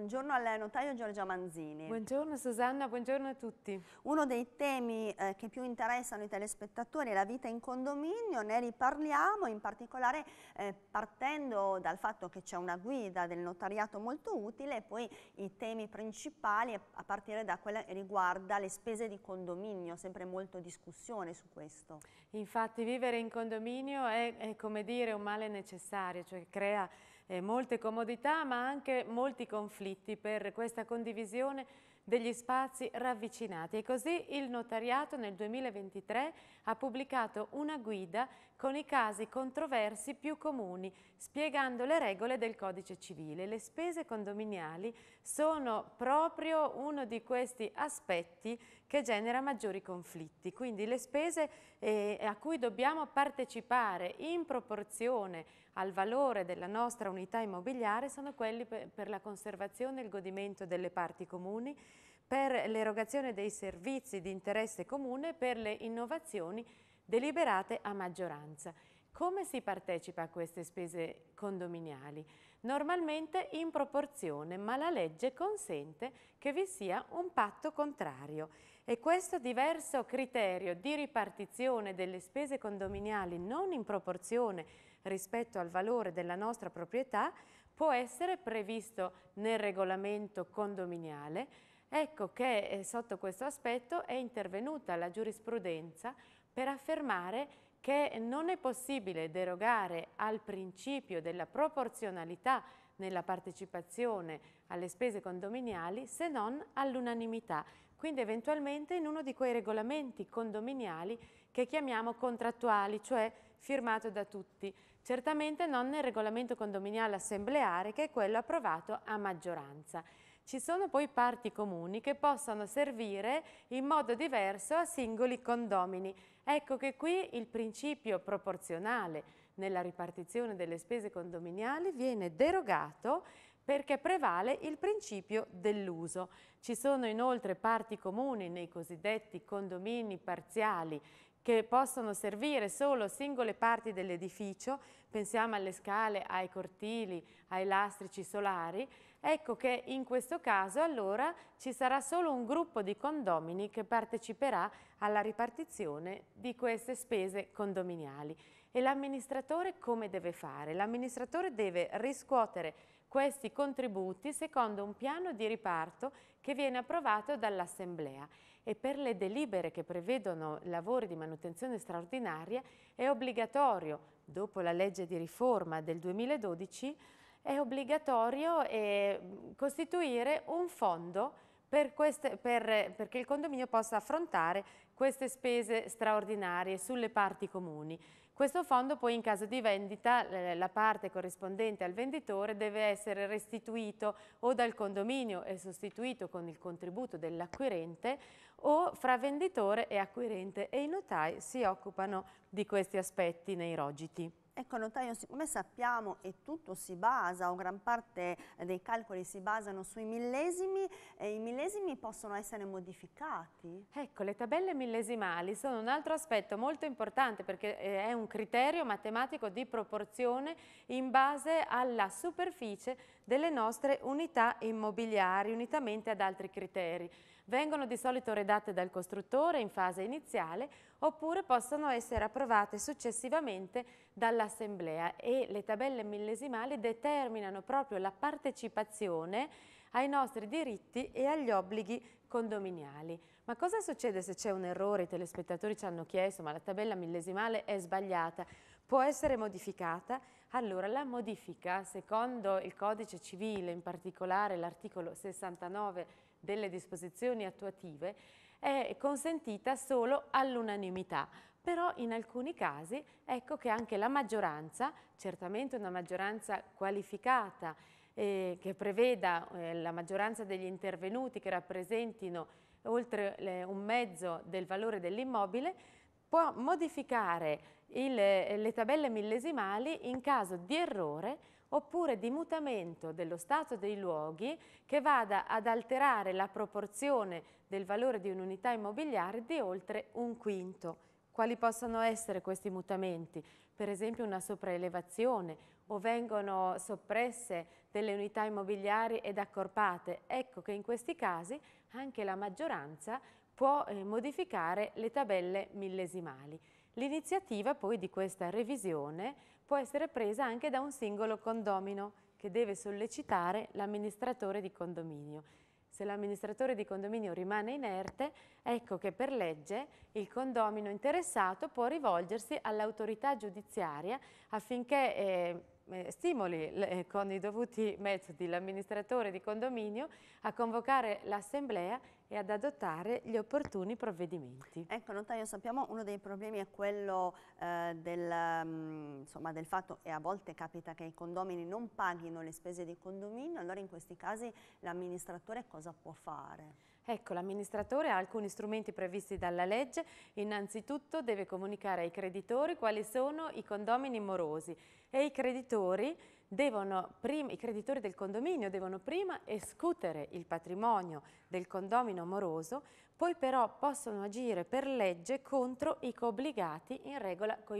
buongiorno al notaio Giorgia Manzini. Buongiorno Susanna, buongiorno a tutti. Uno dei temi eh, che più interessano i telespettatori è la vita in condominio, ne riparliamo in particolare eh, partendo dal fatto che c'è una guida del notariato molto utile e poi i temi principali a partire da quella che riguarda le spese di condominio, sempre molto discussione su questo. Infatti vivere in condominio è, è come dire un male necessario, cioè crea eh, molte comodità ma anche molti conflitti per questa condivisione degli spazi ravvicinati e così il notariato nel 2023 ha pubblicato una guida con i casi controversi più comuni, spiegando le regole del codice civile. Le spese condominiali sono proprio uno di questi aspetti che genera maggiori conflitti, quindi le spese eh, a cui dobbiamo partecipare in proporzione al valore della nostra unità immobiliare sono quelli per, per la conservazione e il godimento delle parti comuni, per l'erogazione dei servizi di interesse comune, per le innovazioni deliberate a maggioranza. Come si partecipa a queste spese condominiali? Normalmente in proporzione, ma la legge consente che vi sia un patto contrario e questo diverso criterio di ripartizione delle spese condominiali non in proporzione rispetto al valore della nostra proprietà può essere previsto nel regolamento condominiale Ecco che eh, sotto questo aspetto è intervenuta la giurisprudenza per affermare che non è possibile derogare al principio della proporzionalità nella partecipazione alle spese condominiali se non all'unanimità, quindi eventualmente in uno di quei regolamenti condominiali che chiamiamo contrattuali, cioè firmato da tutti, certamente non nel regolamento condominiale assembleare che è quello approvato a maggioranza. Ci sono poi parti comuni che possono servire in modo diverso a singoli condomini. Ecco che qui il principio proporzionale nella ripartizione delle spese condominiali viene derogato perché prevale il principio dell'uso. Ci sono inoltre parti comuni nei cosiddetti condomini parziali che possono servire solo singole parti dell'edificio, pensiamo alle scale, ai cortili, ai lastrici solari, Ecco che in questo caso allora ci sarà solo un gruppo di condomini che parteciperà alla ripartizione di queste spese condominiali. E l'amministratore come deve fare? L'amministratore deve riscuotere questi contributi secondo un piano di riparto che viene approvato dall'Assemblea e per le delibere che prevedono lavori di manutenzione straordinaria è obbligatorio, dopo la legge di riforma del 2012, è obbligatorio eh, costituire un fondo per queste, per, perché il condominio possa affrontare queste spese straordinarie sulle parti comuni. Questo fondo poi in caso di vendita eh, la parte corrispondente al venditore deve essere restituito o dal condominio e sostituito con il contributo dell'acquirente o fra venditore e acquirente e i notai si occupano di questi aspetti nei rogiti. Ecco notaio, come sappiamo e tutto si basa o gran parte eh, dei calcoli si basano sui millesimi e eh, i millesimi possono essere modificati? Ecco, le tabelle millesimali sono un altro aspetto molto importante perché eh, è un criterio matematico di proporzione in base alla superficie delle nostre unità immobiliari unitamente ad altri criteri. Vengono di solito redatte dal costruttore in fase iniziale oppure possono essere approvate successivamente dall'Assemblea e le tabelle millesimali determinano proprio la partecipazione ai nostri diritti e agli obblighi condominiali. Ma cosa succede se c'è un errore? I telespettatori ci hanno chiesto, ma la tabella millesimale è sbagliata, può essere modificata? Allora, la modifica, secondo il codice civile, in particolare l'articolo 69 delle disposizioni attuative è consentita solo all'unanimità, però in alcuni casi ecco che anche la maggioranza, certamente una maggioranza qualificata eh, che preveda eh, la maggioranza degli intervenuti che rappresentino oltre le, eh, un mezzo del valore dell'immobile, può modificare il, le tabelle millesimali in caso di errore oppure di mutamento dello stato dei luoghi che vada ad alterare la proporzione del valore di un'unità immobiliare di oltre un quinto. Quali possono essere questi mutamenti? Per esempio una sopraelevazione o vengono soppresse delle unità immobiliari ed accorpate. Ecco che in questi casi anche la maggioranza può eh, modificare le tabelle millesimali. L'iniziativa poi di questa revisione può essere presa anche da un singolo condomino che deve sollecitare l'amministratore di condominio. Se l'amministratore di condominio rimane inerte, ecco che per legge il condomino interessato può rivolgersi all'autorità giudiziaria affinché eh, eh, stimoli eh, con i dovuti metodi l'amministratore di condominio a convocare l'assemblea e ad adottare gli opportuni provvedimenti. Ecco, notaio, sappiamo uno dei problemi è quello eh, del, mh, mm, insomma, del, fatto, che a volte capita che i condomini non paghino le spese di condominio, allora in questi casi l'amministratore cosa può fare? Ecco, l'amministratore ha alcuni strumenti previsti dalla legge. Innanzitutto deve comunicare ai creditori quali sono i condomini morosi e i creditori, prima, i creditori del condominio devono prima escutere il patrimonio del condomino moroso, poi però possono agire per legge contro i coobbligati in regola con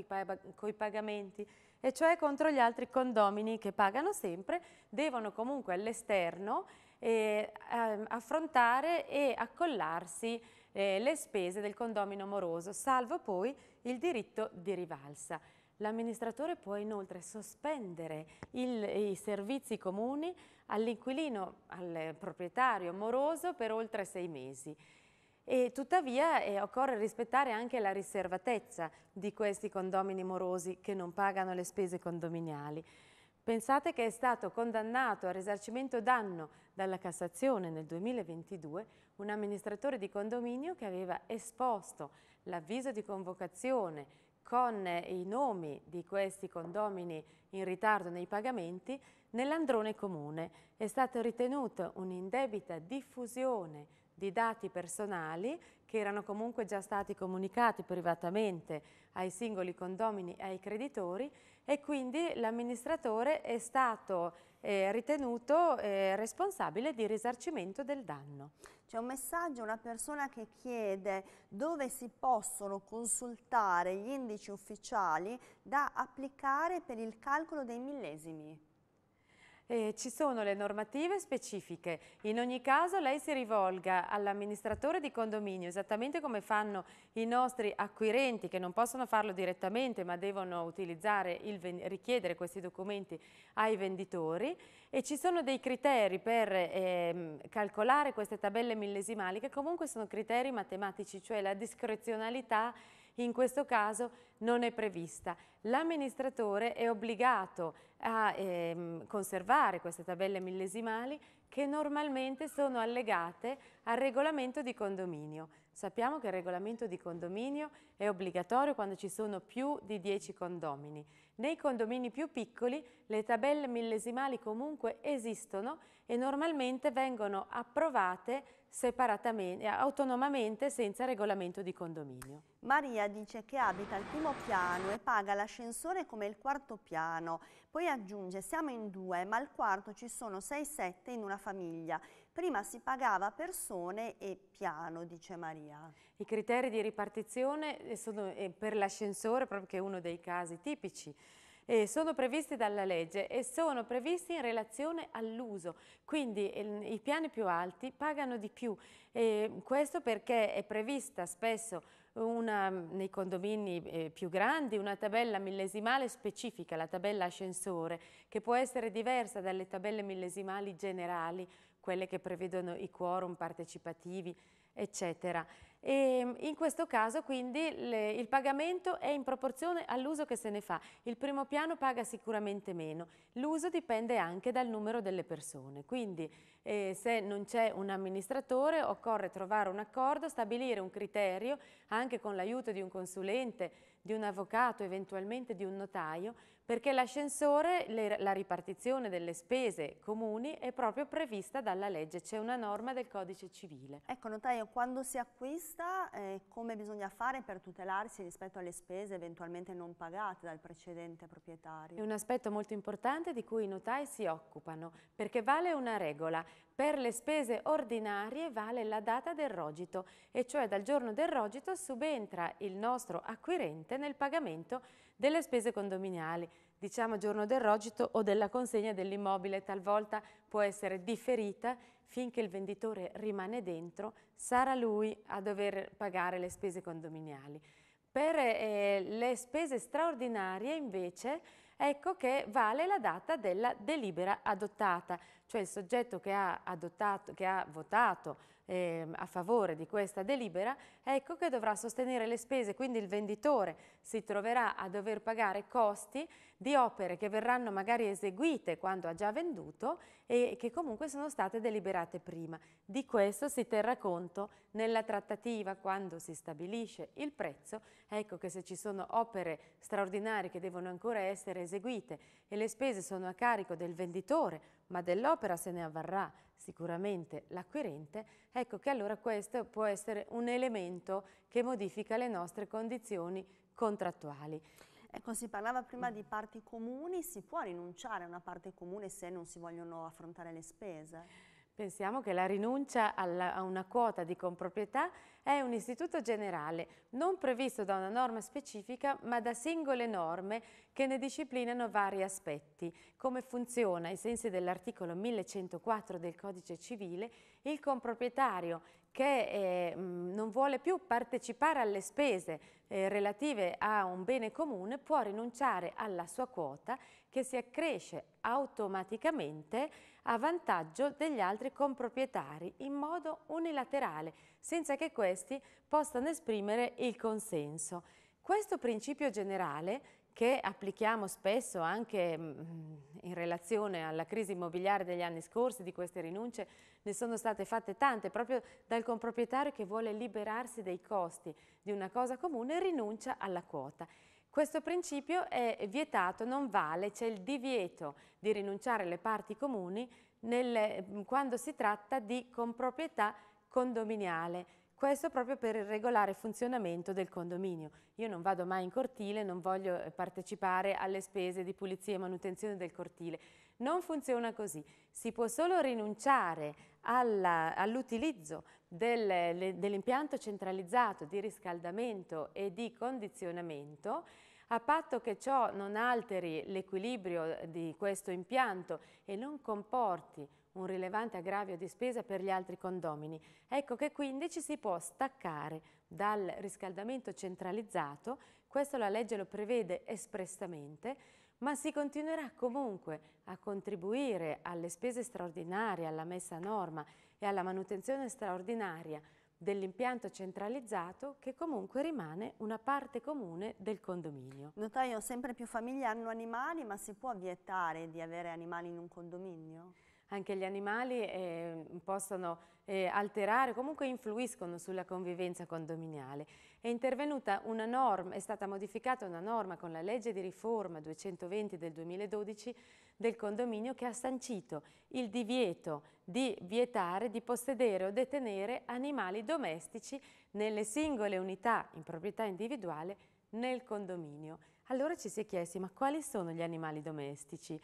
i pagamenti e cioè contro gli altri condomini che pagano sempre, devono comunque all'esterno eh, affrontare e accollarsi eh, le spese del condomino moroso, salvo poi il diritto di rivalsa. L'amministratore può inoltre sospendere il, i servizi comuni all'inquilino, al proprietario moroso per oltre sei mesi. E tuttavia eh, occorre rispettare anche la riservatezza di questi condomini morosi che non pagano le spese condominiali. Pensate che è stato condannato a risarcimento danno dalla Cassazione nel 2022 un amministratore di condominio che aveva esposto l'avviso di convocazione con i nomi di questi condomini in ritardo nei pagamenti nell'Androne Comune. È stata ritenuta un'indebita diffusione di dati personali che erano comunque già stati comunicati privatamente ai singoli condomini e ai creditori e quindi l'amministratore è stato eh, ritenuto eh, responsabile di risarcimento del danno. C'è un messaggio, una persona che chiede dove si possono consultare gli indici ufficiali da applicare per il calcolo dei millesimi. Eh, ci sono le normative specifiche, in ogni caso lei si rivolga all'amministratore di condominio esattamente come fanno i nostri acquirenti che non possono farlo direttamente ma devono il, richiedere questi documenti ai venditori e ci sono dei criteri per eh, calcolare queste tabelle millesimali che comunque sono criteri matematici, cioè la discrezionalità in questo caso non è prevista. L'amministratore è obbligato a ehm, conservare queste tabelle millesimali che normalmente sono allegate al regolamento di condominio. Sappiamo che il regolamento di condominio è obbligatorio quando ci sono più di 10 condomini nei condomini più piccoli le tabelle millesimali comunque esistono e normalmente vengono approvate autonomamente senza regolamento di condominio. Maria dice che abita al primo piano e paga l'ascensore come il quarto piano, poi aggiunge siamo in due, ma al quarto ci sono 6-7 in una famiglia. Prima si pagava persone e piano, dice Maria. I criteri di ripartizione eh, sono eh, per l'ascensore, proprio che è uno dei casi tipici. Eh, sono previsti dalla legge e sono previsti in relazione all'uso, quindi eh, i piani più alti pagano di più. Eh, questo perché è prevista spesso una, mm, nei condomini eh, più grandi una tabella millesimale specifica, la tabella ascensore, che può essere diversa dalle tabelle millesimali generali, quelle che prevedono i quorum partecipativi, eccetera. E ehm, in questo caso quindi le, il pagamento è in proporzione all'uso che se ne fa. Il primo piano paga sicuramente meno. L'uso dipende anche dal numero delle persone. Quindi eh, se non c'è un amministratore occorre trovare un accordo, stabilire un criterio anche con l'aiuto di un consulente, di un avvocato, eventualmente di un notaio perché l'ascensore, la ripartizione delle spese comuni è proprio prevista dalla legge, c'è una norma del codice civile. Ecco notaio, quando si acquista eh, come bisogna fare per tutelarsi rispetto alle spese eventualmente non pagate dal precedente proprietario? È un aspetto molto importante di cui i notai si occupano, perché vale una regola, per le spese ordinarie vale la data del rogito, e cioè dal giorno del rogito subentra il nostro acquirente nel pagamento delle spese condominiali, diciamo giorno del rogito o della consegna dell'immobile, talvolta può essere differita finché il venditore rimane dentro, sarà lui a dover pagare le spese condominiali. Per eh, le spese straordinarie invece ecco che vale la data della delibera adottata, cioè il soggetto che ha, adottato, che ha votato eh, a favore di questa delibera, ecco che dovrà sostenere le spese, quindi il venditore si troverà a dover pagare costi di opere che verranno magari eseguite quando ha già venduto e che comunque sono state deliberate prima. Di questo si terrà conto nella trattativa quando si stabilisce il prezzo, ecco che se ci sono opere straordinarie che devono ancora essere eseguite e le spese sono a carico del venditore ma dell'opera se ne avvarrà sicuramente l'acquirente, ecco che allora questo può essere un elemento che modifica le nostre condizioni contrattuali. Ecco, si parlava prima mm. di parti comuni, si può rinunciare a una parte comune se non si vogliono affrontare le spese? Pensiamo che la rinuncia alla, a una quota di comproprietà è un istituto generale, non previsto da una norma specifica, ma da singole norme che ne disciplinano vari aspetti, come funziona, ai sensi dell'articolo 1104 del Codice Civile, il comproprietario che eh, mm, non vuole più partecipare alle spese eh, relative a un bene comune può rinunciare alla sua quota che si accresce automaticamente a vantaggio degli altri comproprietari in modo unilaterale, senza che questi possano esprimere il consenso. Questo principio generale che applichiamo spesso anche mm, in relazione alla crisi immobiliare degli anni scorsi, di queste rinunce ne sono state fatte tante, proprio dal comproprietario che vuole liberarsi dei costi di una cosa comune rinuncia alla quota. Questo principio è vietato, non vale, c'è il divieto di rinunciare alle parti comuni nel, quando si tratta di comproprietà condominiale. Questo proprio per il regolare funzionamento del condominio. Io non vado mai in cortile, non voglio eh, partecipare alle spese di pulizia e manutenzione del cortile. Non funziona così. Si può solo rinunciare all'utilizzo all dell'impianto centralizzato di riscaldamento e di condizionamento a patto che ciò non alteri l'equilibrio eh, di questo impianto e non comporti un rilevante aggravio di spesa per gli altri condomini. Ecco che quindi ci si può staccare dal riscaldamento centralizzato, questo la legge lo prevede espressamente, ma si continuerà comunque a contribuire alle spese straordinarie, alla messa a norma e alla manutenzione straordinaria dell'impianto centralizzato che comunque rimane una parte comune del condominio. Notaio, sempre più famiglie hanno animali, ma si può vietare di avere animali in un condominio? anche gli animali eh, possono eh, alterare, comunque influiscono sulla convivenza condominiale. È intervenuta una norma, è stata modificata una norma con la legge di riforma 220 del 2012 del condominio che ha sancito il divieto di vietare di possedere o detenere animali domestici nelle singole unità in proprietà individuale nel condominio. Allora ci si è chiesti ma quali sono gli animali domestici?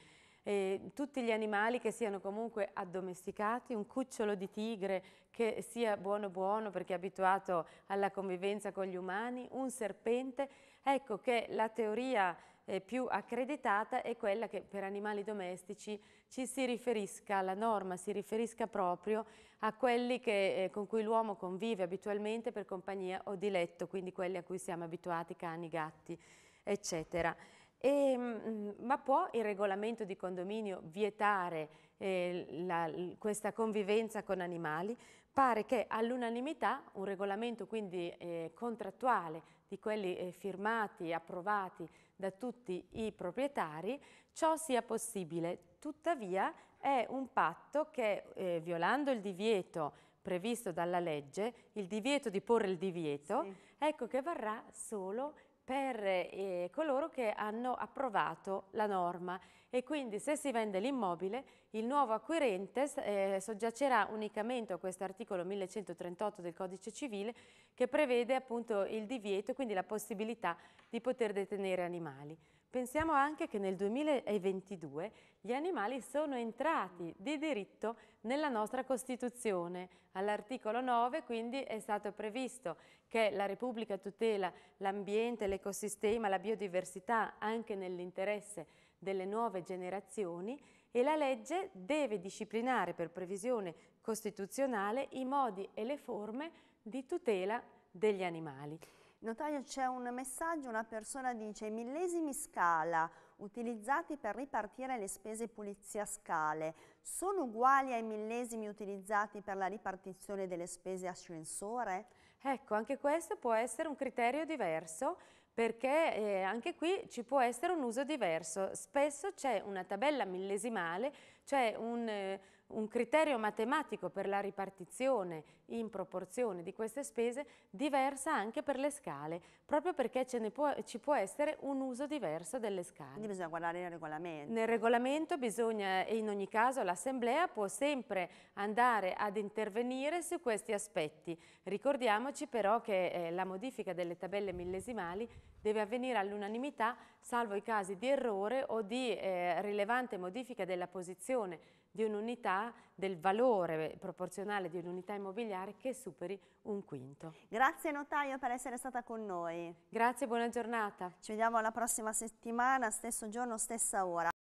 eh, tutti gli animali che siano comunque addomesticati, un cucciolo di tigre che sia buono buono perché è abituato alla convivenza con gli umani, un serpente, ecco che la teoria eh, più accreditata è quella che per animali domestici ci si riferisca, la norma si riferisca proprio a quelli che, eh, con cui l'uomo convive abitualmente per compagnia o di letto, quindi quelli a cui siamo abituati, cani, gatti, eccetera. E, mm, ma può il regolamento di condominio vietare eh, la, questa convivenza con animali? Pare che all'unanimità un regolamento quindi eh, contrattuale di quelli eh, firmati approvati da tutti i proprietari, ciò sia possibile. Tuttavia è un patto che, eh, violando il divieto previsto dalla legge, il divieto di porre il divieto, sì. ecco che varrà solo per eh, coloro che hanno approvato la norma e quindi se si vende l'immobile il nuovo acquirente eh, soggiacerà unicamente a questo articolo 1138 del Codice Civile che prevede appunto il divieto, quindi la possibilità di poter detenere animali. Pensiamo anche che nel 2022 gli animali sono entrati di diritto nella nostra Costituzione. All'articolo 9 quindi è stato previsto che la Repubblica tutela l'ambiente, l'ecosistema, la biodiversità anche nell'interesse delle nuove generazioni e la legge deve disciplinare per previsione costituzionale i modi e le forme di tutela degli animali. Notaio c'è un messaggio, una persona dice i millesimi scala utilizzati per ripartire le spese pulizia scale sono uguali ai millesimi utilizzati per la ripartizione delle spese ascensore? Ecco, anche questo può essere un criterio diverso perché eh, anche qui ci può essere un uso diverso. Spesso c'è una tabella millesimale, cioè un, eh, un criterio matematico per la ripartizione in proporzione di queste spese diversa anche per le scale, proprio perché può, ci può essere un uso diverso delle scale. Quindi bisogna guardare nel regolamento. Nel regolamento bisogna, e in ogni caso l'Assemblea può sempre andare ad intervenire su questi aspetti. Ricordiamoci però che eh, la modifica delle tabelle millesimali deve avvenire all'unanimità, salvo i casi di errore o di eh, rilevante modifica della posizione di un'unità, del valore proporzionale di un'unità immobiliare che superi un quinto. Grazie notaio per essere stata con noi. Grazie, buona giornata. Ci vediamo la prossima settimana, stesso giorno, stessa ora.